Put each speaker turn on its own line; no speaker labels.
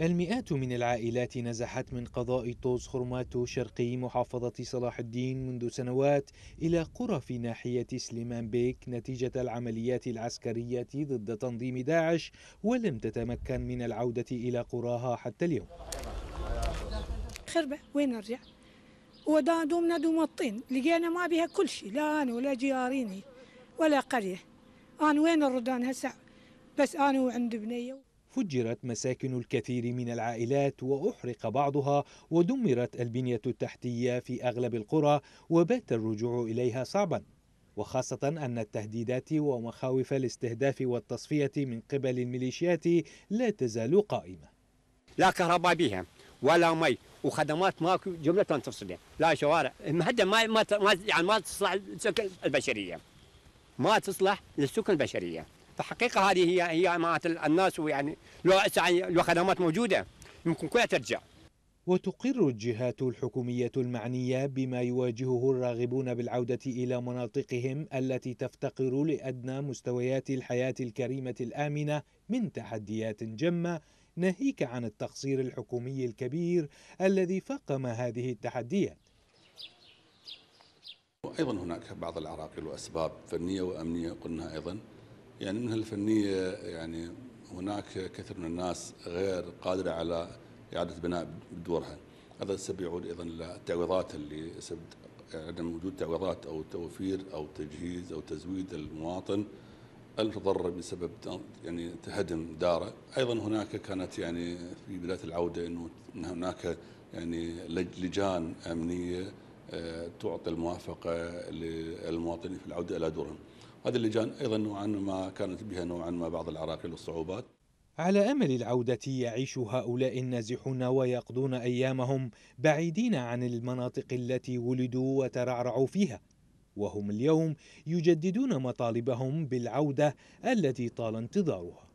المئات من العائلات نزحت من قضاء طوز خرماتو شرقي محافظة صلاح الدين منذ سنوات إلى قرى في ناحية سليمان بيك نتيجة العمليات العسكرية ضد تنظيم داعش ولم تتمكن من العودة إلى قراها حتى اليوم
خربة وين نرجع؟ ودا دومنا دوم الطين لقينا ما بها كل شيء لا أنا ولا جياريني ولا قرية أنا وين الردان هسع بس أنا وعند بنية
فجرت مساكن الكثير من العائلات وأحرق بعضها ودمرت البنية التحتية في أغلب القرى وبات الرجوع إليها صعبا وخاصة أن التهديدات ومخاوف الاستهداف والتصفية من قبل الميليشيات لا تزال قائمة لا كهرباء بها ولا مي وخدمات ماكو جملة
تنفصل لا شوارع ما ما ما يعني ما تصلح للسكن البشرية ما تصلح للسكن البشرية فحقيقه هذه هي هي معناتها الناس ويعني لو يعني لو خدمات موجوده يمكن كلها ترجع
وتقر الجهات الحكومية المعنية بما يواجهه الراغبون بالعودة إلى مناطقهم التي تفتقر لأدنى مستويات الحياة الكريمة الآمنة من تحديات جمة ناهيك عن التقصير الحكومي الكبير الذي فقم هذه التحديات
وأيضا هناك بعض العراقيل وأسباب فنية وأمنية قلنا أيضا يعني من الفنية يعني هناك كثير من الناس غير قادرة على إعادة بناء بدورها هذا السبب يعود أيضا للتعويضات اللي سبب عدم وجود تعويضات أو توفير أو تجهيز أو تزويد المواطن المتضرر بسبب يعني تهدم داره ايضا هناك كانت يعني في بدايه العوده انه هناك يعني لجان امنيه آه، تعطي الموافقه للمواطنين في العوده الى دورهم هذه اللجان أيضا نوعا ما كانت بها نوعا ما بعض العراقيل والصعوبات على امل
العوده يعيش هؤلاء النازحون ويقضون ايامهم بعيدين عن المناطق التي ولدوا وترعرعوا فيها وهم اليوم يجددون مطالبهم بالعوده التي طال انتظارها